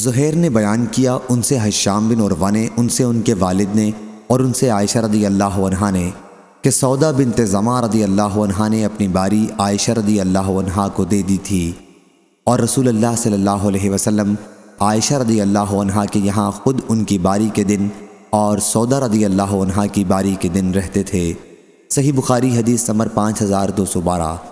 ज़ुहैर ने बयान किया उनसे हशाम बिन और वने उनसे उनके वालिद ने और उनसे आयशा रदी अल्लाह ने कि सौदा बिन तज़मा रदी अल्लाह ने अपनी बारी आयशा रदी अल्लाह को दे दी थी और रसूल सल्लल्लाहु अलैहि वसल्लम आयशा रदी अल्लाह के यहाँ ख़ुद उनकी बारी के दिन और सौदा रदी अल्लाह की बारी के दिन रहते थे सही बुखारी हदीस समर पाँच हज़ार दो सौ बारह